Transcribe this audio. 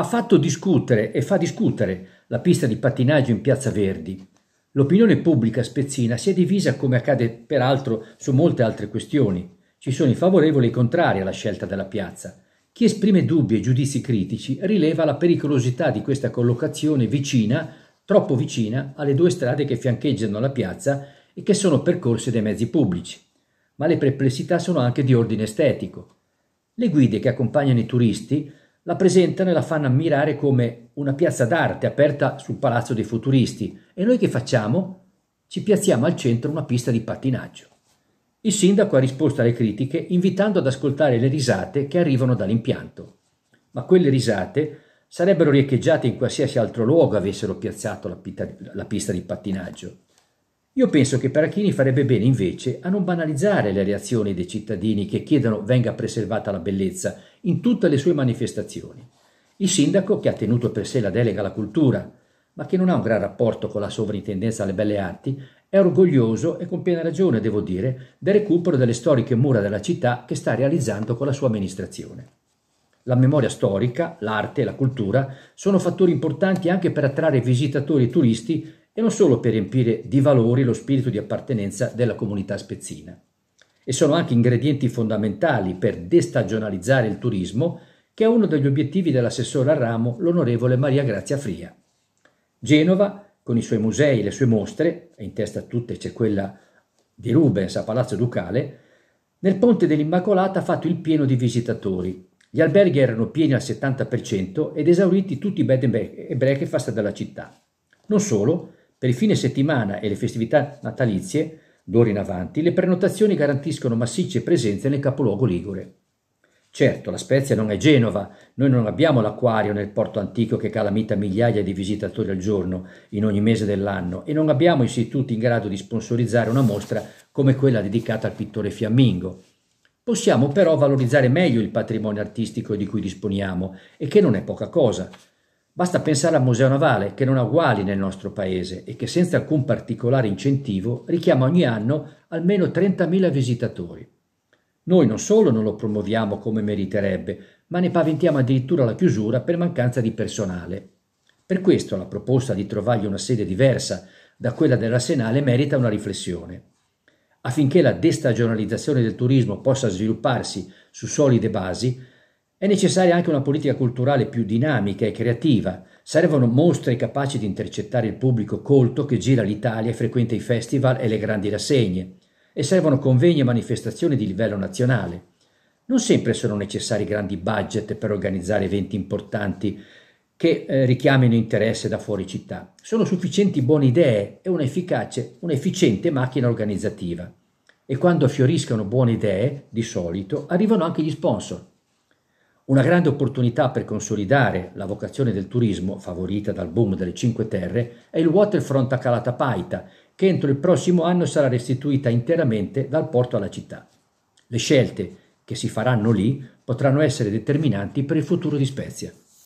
ha fatto discutere e fa discutere la pista di pattinaggio in Piazza Verdi. L'opinione pubblica spezzina si è divisa come accade peraltro su molte altre questioni. Ci sono i favorevoli e i contrari alla scelta della piazza. Chi esprime dubbi e giudizi critici rileva la pericolosità di questa collocazione vicina, troppo vicina, alle due strade che fiancheggiano la piazza e che sono percorse dai mezzi pubblici. Ma le perplessità sono anche di ordine estetico. Le guide che accompagnano i turisti la presentano e la fanno ammirare come una piazza d'arte aperta sul palazzo dei futuristi e noi che facciamo? Ci piazziamo al centro una pista di pattinaggio. Il sindaco ha risposto alle critiche invitando ad ascoltare le risate che arrivano dall'impianto. Ma quelle risate sarebbero riecheggiate in qualsiasi altro luogo avessero piazzato la, pita, la pista di pattinaggio. Io penso che Parachini farebbe bene invece a non banalizzare le reazioni dei cittadini che chiedono venga preservata la bellezza in tutte le sue manifestazioni. Il sindaco, che ha tenuto per sé la delega alla cultura, ma che non ha un gran rapporto con la sovrintendenza alle belle arti, è orgoglioso e con piena ragione, devo dire, del recupero delle storiche mura della città che sta realizzando con la sua amministrazione. La memoria storica, l'arte e la cultura sono fattori importanti anche per attrarre visitatori e turisti e non solo per riempire di valori lo spirito di appartenenza della comunità spezzina. E sono anche ingredienti fondamentali per destagionalizzare il turismo, che è uno degli obiettivi dell'assessore a ramo, l'onorevole Maria Grazia Fria. Genova, con i suoi musei e le sue mostre, e in testa a tutte c'è quella di Rubens a Palazzo Ducale, nel Ponte dell'Immacolata ha fatto il pieno di visitatori. Gli alberghi erano pieni al 70% ed esauriti tutti i bed and breakfast della città. Non solo, per il fine settimana e le festività natalizie, d'ora in avanti, le prenotazioni garantiscono massicce presenze nel capoluogo ligure. Certo, la Spezia non è Genova, noi non abbiamo l'acquario nel porto antico che calamita migliaia di visitatori al giorno in ogni mese dell'anno e non abbiamo istituti in grado di sponsorizzare una mostra come quella dedicata al pittore fiammingo. Possiamo però valorizzare meglio il patrimonio artistico di cui disponiamo e che non è poca cosa. Basta pensare al Museo Navale, che non ha uguali nel nostro paese e che senza alcun particolare incentivo richiama ogni anno almeno 30.000 visitatori. Noi non solo non lo promuoviamo come meriterebbe, ma ne paventiamo addirittura la chiusura per mancanza di personale. Per questo la proposta di trovargli una sede diversa da quella dell'Arsenale merita una riflessione. Affinché la destagionalizzazione del turismo possa svilupparsi su solide basi, è necessaria anche una politica culturale più dinamica e creativa. Servono mostre capaci di intercettare il pubblico colto che gira l'Italia e frequenta i festival e le grandi rassegne. E servono convegni e manifestazioni di livello nazionale. Non sempre sono necessari grandi budget per organizzare eventi importanti che eh, richiamino interesse da fuori città. Sono sufficienti buone idee e un'efficace, un'efficiente macchina organizzativa. E quando fioriscono buone idee, di solito, arrivano anche gli sponsor. Una grande opportunità per consolidare la vocazione del turismo, favorita dal boom delle Cinque Terre, è il waterfront a Calatapaita, che entro il prossimo anno sarà restituita interamente dal porto alla città. Le scelte che si faranno lì potranno essere determinanti per il futuro di Spezia.